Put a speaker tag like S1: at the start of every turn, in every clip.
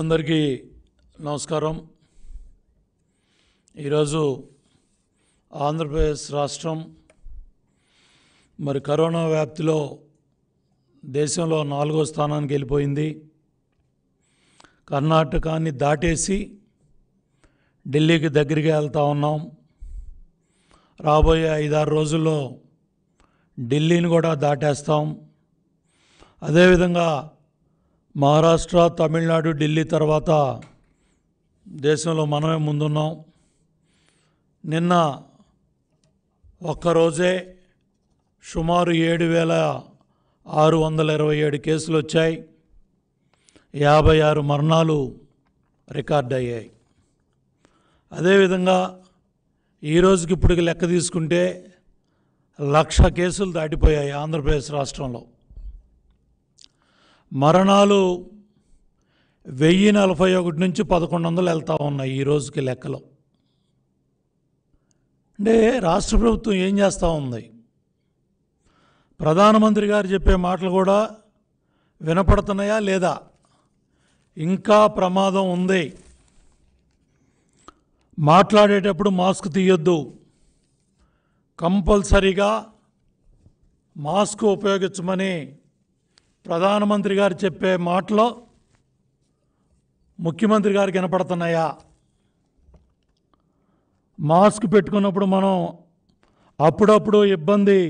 S1: అందరికీ నమస్కారం ఈరోజు ఆంధ్రప్రదేశ్ రాష్ట్రం మరి కరోనా వ్యాప్తిలో దేశంలో నాలుగో స్థానానికి వెళ్ళిపోయింది కర్ణాటకాన్ని దాటేసి ఢిల్లీకి దగ్గరికి వెళ్తూ ఉన్నాం రాబోయే ఐదారు రోజుల్లో ఢిల్లీని కూడా దాటేస్తాం అదేవిధంగా మహారాష్ట్ర తమిళనాడు ఢిల్లీ తర్వాత దేశంలో మనమే ముందున్నాం నిన్న ఒక్కరోజే సుమారు ఏడు వేల ఆరు వందల ఇరవై ఏడు కేసులు వచ్చాయి యాభై ఆరు మరణాలు రికార్డ్ అయ్యాయి అదేవిధంగా ఈరోజుకి ఇప్పటికి లెక్క తీసుకుంటే లక్ష కేసులు దాటిపోయాయి ఆంధ్రప్రదేశ్ రాష్ట్రంలో మరణాలు వెయ్యి నలభై ఒకటి నుంచి పదకొండు వందలు వెళ్తూ ఉన్నాయి ఈ రోజుకి లెక్కలో అంటే రాష్ట్ర ప్రభుత్వం ఏం చేస్తూ ఉంది ప్రధానమంత్రి గారు చెప్పే మాటలు కూడా వినపడుతున్నాయా లేదా ఇంకా ప్రమాదం ఉంది మాట్లాడేటప్పుడు మాస్క్ తీయొద్దు కంపల్సరీగా మాస్క్ ఉపయోగించమని ప్రధానమంత్రి గారు చెప్పే మాటలో ముఖ్యమంత్రి గారు వినపడుతున్నాయా మాస్క్ పెట్టుకున్నప్పుడు మనం అప్పుడప్పుడు ఇబ్బంది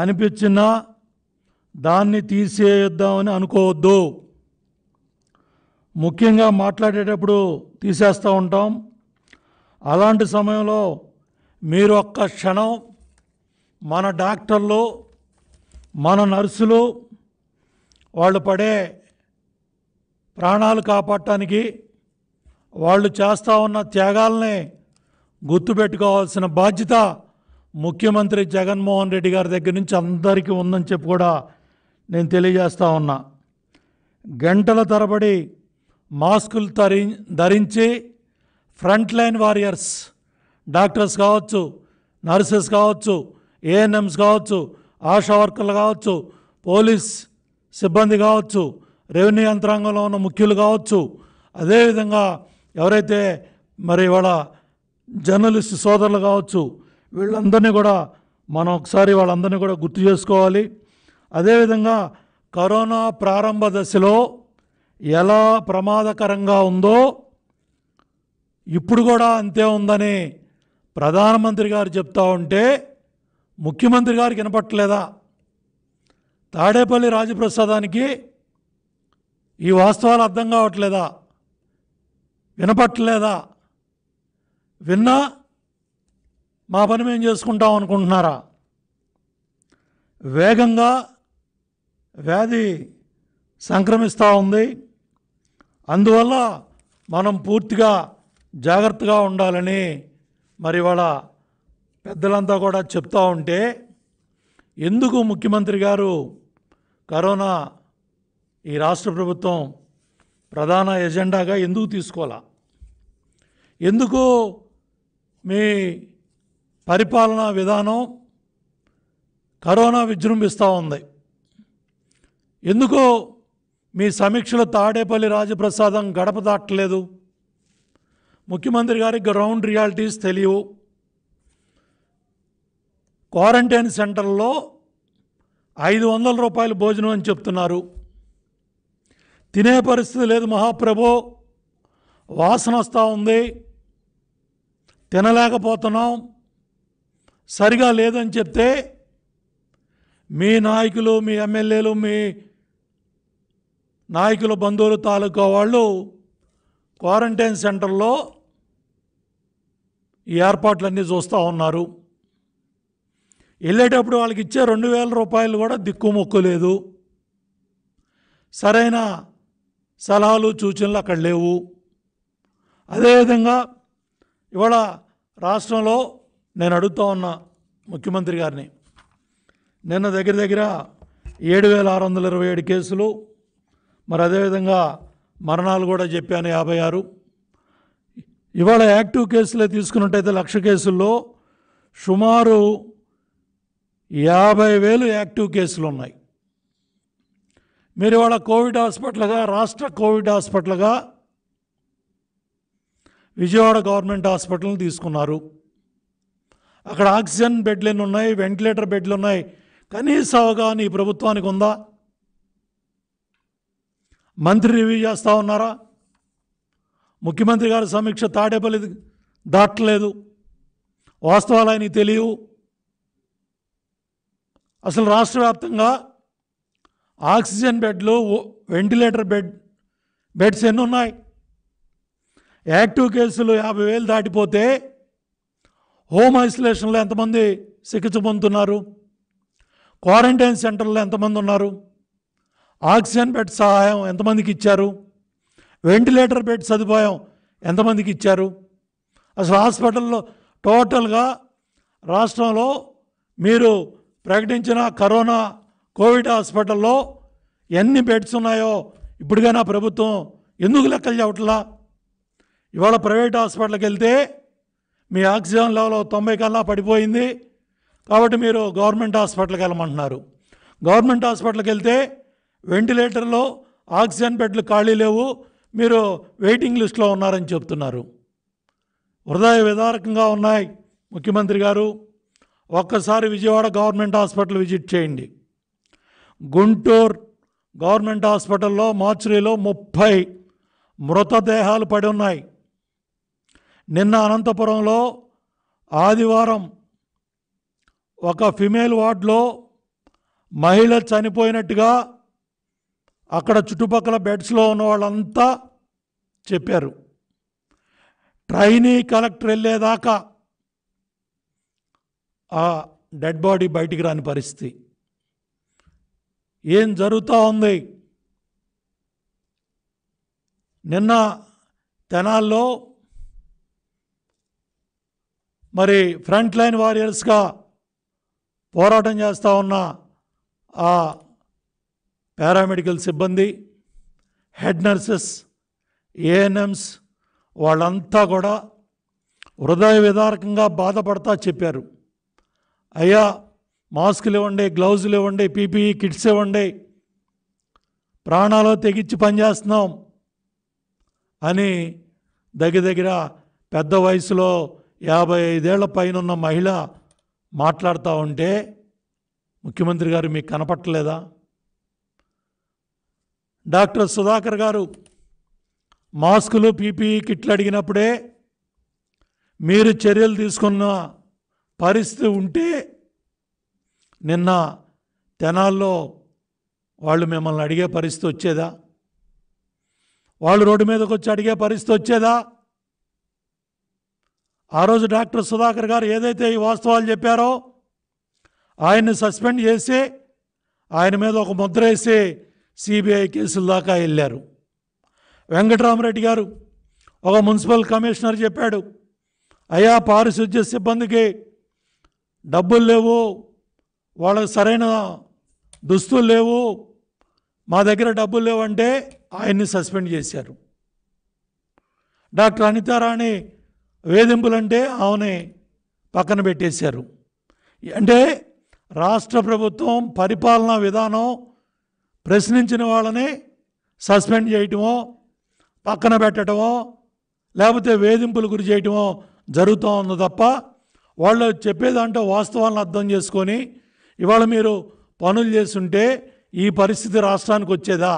S1: అనిపించినా దాన్ని తీసేద్దామని అనుకోవద్దు ముఖ్యంగా మాట్లాడేటప్పుడు తీసేస్తూ ఉంటాం అలాంటి సమయంలో మీరు ఒక్క క్షణం మన డాక్టర్లు మన నర్సులు వాళ్ళు పడే ప్రాణాలు కాపాడటానికి వాళ్ళు చేస్తూ ఉన్న త్యాగాలని గుర్తుపెట్టుకోవాల్సిన బాధ్యత ముఖ్యమంత్రి జగన్మోహన్ రెడ్డి గారి దగ్గర నుంచి అందరికీ ఉందని చెప్పి కూడా నేను తెలియజేస్తూ ఉన్నా గంటల తరబడి మాస్కులు తరి ధరించి ఫ్రంట్ లైన్ వారియర్స్ డాక్టర్స్ కావచ్చు నర్సెస్ కావచ్చు ఏఎన్ఎంస్ కావచ్చు ఆశా వర్కర్లు కావచ్చు పోలీస్ సిబ్బంది కావచ్చు రెవెన్యూ యంత్రాంగంలో ఉన్న ముఖ్యులు కావచ్చు అదేవిధంగా ఎవరైతే మరి ఇవాళ జర్నలిస్ట్ సోదరులు కావచ్చు వీళ్ళందరినీ కూడా మనం ఒకసారి వాళ్ళందరినీ కూడా గుర్తు చేసుకోవాలి అదేవిధంగా కరోనా ప్రారంభ దశలో ఎలా ప్రమాదకరంగా ఉందో ఇప్పుడు కూడా అంతే ఉందని ప్రధానమంత్రి గారు చెప్తా ఉంటే ముఖ్యమంత్రి గారికి వినపట్టలేదా తాడేపల్లి రాజప్రసాదానికి ఈ వాస్తవాలు అర్థం కావట్లేదా వినపట్టలేదా విన్నా మా పని మేము చేసుకుంటాం అనుకుంటున్నారా వేగంగా వ్యాధి సంక్రమిస్తూ ఉంది అందువల్ల మనం పూర్తిగా జాగ్రత్తగా ఉండాలని మరి వాళ్ళ పెద్దలంతా కూడా చెప్తూ ఉంటే ఎందుకు ముఖ్యమంత్రి గారు కరోనా ఈ రాష్ట్ర ప్రభుత్వం ప్రధాన ఎజెండాగా ఎందుకు తీసుకోవాలా ఎందుకు మీ పరిపాలనా విధానం కరోనా విజృంభిస్తూ ఉంది ఎందుకు మీ సమీక్షలు తాడేపల్లి రాజప్రసాదం గడప దాటలేదు ముఖ్యమంత్రి గారికి గ్రౌండ్ రియాలిటీస్ తెలియవు క్వారంటైన్ సెంటర్లో ఐదు వందల రూపాయలు భోజనం అని చెప్తున్నారు తినే పరిస్థితి లేదు మహాప్రభు వాసన వస్తూ ఉంది తినలేకపోతున్నాం సరిగా లేదని చెప్తే మీ నాయకులు మీ ఎమ్మెల్యేలు మీ నాయకుల బంధువులు తాలూకా వాళ్ళు క్వారంటైన్ సెంటర్లో ఈ ఏర్పాట్లన్నీ చూస్తూ ఉన్నారు వెళ్ళేటప్పుడు వాళ్ళకి ఇచ్చే రెండు వేల రూపాయలు కూడా దిక్కుమొక్కులేదు సరైన సలహాలు సూచనలు అక్కడ లేవు అదేవిధంగా ఇవాళ రాష్ట్రంలో నేను అడుగుతా ఉన్నా ముఖ్యమంత్రి గారిని నిన్న దగ్గర దగ్గర ఏడు వేల ఆరు వందల ఇరవై ఏడు కేసులు మరి అదేవిధంగా మరణాలు కూడా చెప్పాను యాభై ఆరు ఇవాళ యాక్టివ్ కేసులే తీసుకున్నట్టయితే లక్ష కేసుల్లో సుమారు యాభై వేలు యాక్టివ్ కేసులు ఉన్నాయి మీరు ఇవాళ కోవిడ్ హాస్పిటల్గా రాష్ట్ర కోవిడ్ హాస్పిటల్గా విజయవాడ గవర్నమెంట్ హాస్పిటల్ని తీసుకున్నారు అక్కడ ఆక్సిజన్ బెడ్లు ఎన్ని ఉన్నాయి వెంటిలేటర్ బెడ్లు ఉన్నాయి కనీస అవగాహన ఈ ప్రభుత్వానికి ఉందా మంత్రి రివ్యూ చేస్తూ ఉన్నారా ముఖ్యమంత్రి గారి సమీక్ష తాడేపల్లి దాటలేదు వాస్తవాలు ఆయనకి తెలియవు అసలు రాష్ట్ర వ్యాప్తంగా ఆక్సిజన్ బెడ్లు వెంటిలేటర్ బెడ్ బెడ్స్ ఎన్ని ఉన్నాయి యాక్టివ్ కేసులు యాభై వేలు దాటిపోతే హోమ్ ఐసోలేషన్లో ఎంతమంది చికిత్స పొందుతున్నారు క్వారంటైన్ సెంటర్లో ఎంతమంది ఉన్నారు ఆక్సిజన్ బెడ్ సహాయం ఎంతమందికి ఇచ్చారు వెంటిలేటర్ బెడ్ సదుపాయం ఎంతమందికి ఇచ్చారు అసలు హాస్పిటల్లో టోటల్గా రాష్ట్రంలో మీరు ప్రకటించిన కరోనా కోవిడ్ హాస్పిటల్లో ఎన్ని బెడ్స్ ఉన్నాయో ఇప్పుడుగా ప్రభుత్వం ఎందుకు లెక్కలు చెప్పట్లా ఇవాళ ప్రైవేట్ హాస్పిటల్కి వెళ్తే మీ ఆక్సిజన్ లెవెల్ తొంభై కల్లా పడిపోయింది కాబట్టి మీరు గవర్నమెంట్ హాస్పిటల్కి వెళ్ళమంటున్నారు గవర్నమెంట్ హాస్పిటల్కి వెళ్తే వెంటిలేటర్లో ఆక్సిజన్ బెడ్లు ఖాళీ లేవు మీరు వెయిటింగ్ లిస్ట్లో ఉన్నారని చెప్తున్నారు హృదయ విదారకంగా ఉన్నాయి ముఖ్యమంత్రి గారు ఒక్కసారి విజయవాడ గవర్నమెంట్ హాస్పిటల్ విజిట్ చేయండి గుంటూరు గవర్నమెంట్ హాస్పిటల్లో మార్చురీలో ముప్పై మృతదేహాలు పడి ఉన్నాయి నిన్న అనంతపురంలో ఆదివారం ఒక ఫిమేల్ వార్డులో మహిళ చనిపోయినట్టుగా అక్కడ చుట్టుపక్కల బెడ్స్లో ఉన్న వాళ్ళంతా చెప్పారు ట్రైనీ కలెక్టర్ వెళ్ళేదాకా ఆ డెడ్ బాడీ బయటికి రాని పరిస్థితి ఏం జరుగుతూ ఉంది నిన్న తెనాల్లో మరి ఫ్రంట్ లైన్ వారియర్స్గా పోరాటం చేస్తూ ఉన్న ఆ పారామెడికల్ సిబ్బంది హెడ్ నర్సెస్ ఏఎన్ఎంస్ వాళ్ళంతా కూడా హృదయ విదారకంగా బాధపడతా చెప్పారు అయ్యా మాస్కులు ఇవ్వండి గ్లౌజులు ఇవ్వండి పీపీఈ కిట్స్ ఇవ్వండి ప్రాణాలు తెగించి పనిచేస్తున్నాం అని దగ్గర దగ్గర పెద్ద వయసులో యాభై ఐదేళ్ల పైన ఉన్న మహిళ మాట్లాడుతూ ఉంటే ముఖ్యమంత్రి గారు మీకు కనపట్టలేదా డాక్టర్ సుధాకర్ గారు మాస్కులు పీపీఈ కిట్లు అడిగినప్పుడే మీరు చర్యలు తీసుకున్న పరిస్థితి ఉంటే నిన్న తెనాల్లో వాళ్ళు మిమ్మల్ని అడిగే పరిస్థితి వచ్చేదా వాళ్ళు రోడ్డు మీదకి వచ్చి అడిగే పరిస్థితి వచ్చేదా ఆ రోజు డాక్టర్ సుధాకర్ గారు ఏదైతే ఈ వాస్తవాలు చెప్పారో ఆయన్ని సస్పెండ్ చేసి ఆయన మీద ఒక ముద్ర వేసి సిబిఐ కేసుల దాకా వెళ్ళారు వెంకటరామరెడ్డి గారు ఒక మున్సిపల్ కమిషనర్ చెప్పాడు అయా పారిశుద్ధ్య సిబ్బందికి డబ్బులు లేవు వాళ్ళకి సరైన దుస్తులు లేవు మా దగ్గర డబ్బులు లేవంటే ఆయన్ని సస్పెండ్ చేశారు డాక్టర్ అనితారాణి వేధింపులంటే ఆమెని పక్కన పెట్టేశారు అంటే రాష్ట్ర ప్రభుత్వం పరిపాలనా విధానం ప్రశ్నించిన వాళ్ళని సస్పెండ్ చేయటమో పక్కన పెట్టడమో లేకపోతే వేధింపులు గురి చేయటమో జరుగుతూ ఉంది తప్ప వాళ్ళు చెప్పేదాంట్లో వాస్తవాలను అర్థం చేసుకొని ఇవాళ మీరు పనులు చేస్తుంటే ఈ పరిస్థితి రాష్ట్రానికి వచ్చేదా